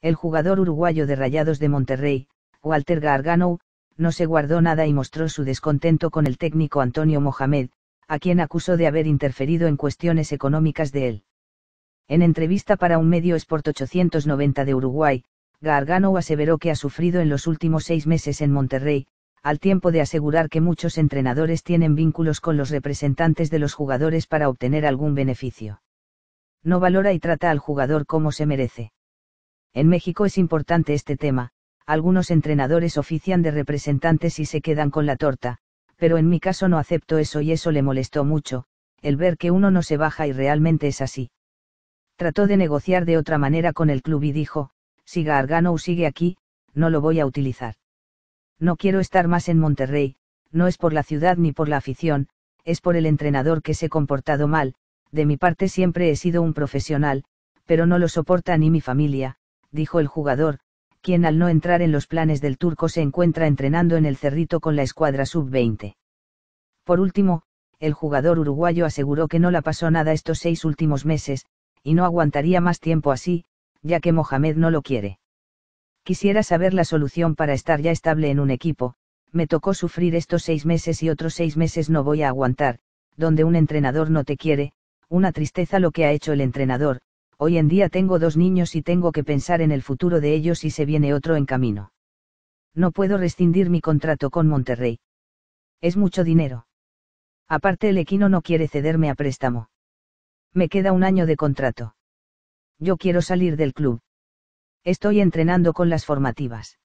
El jugador uruguayo de Rayados de Monterrey, Walter Gargano, no se guardó nada y mostró su descontento con el técnico Antonio Mohamed, a quien acusó de haber interferido en cuestiones económicas de él. En entrevista para un medio Sport 890 de Uruguay, Gargano aseveró que ha sufrido en los últimos seis meses en Monterrey, al tiempo de asegurar que muchos entrenadores tienen vínculos con los representantes de los jugadores para obtener algún beneficio. No valora y trata al jugador como se merece. En México es importante este tema, algunos entrenadores ofician de representantes y se quedan con la torta, pero en mi caso no acepto eso y eso le molestó mucho, el ver que uno no se baja y realmente es así. Trató de negociar de otra manera con el club y dijo, si Gargano sigue aquí, no lo voy a utilizar. No quiero estar más en Monterrey, no es por la ciudad ni por la afición, es por el entrenador que se ha comportado mal, de mi parte siempre he sido un profesional, pero no lo soporta ni mi familia, dijo el jugador, quien al no entrar en los planes del turco se encuentra entrenando en el cerrito con la escuadra sub-20. Por último, el jugador uruguayo aseguró que no la pasó nada estos seis últimos meses, y no aguantaría más tiempo así, ya que Mohamed no lo quiere. Quisiera saber la solución para estar ya estable en un equipo, me tocó sufrir estos seis meses y otros seis meses no voy a aguantar, donde un entrenador no te quiere, una tristeza lo que ha hecho el entrenador, Hoy en día tengo dos niños y tengo que pensar en el futuro de ellos y se viene otro en camino. No puedo rescindir mi contrato con Monterrey. Es mucho dinero. Aparte el equino no quiere cederme a préstamo. Me queda un año de contrato. Yo quiero salir del club. Estoy entrenando con las formativas.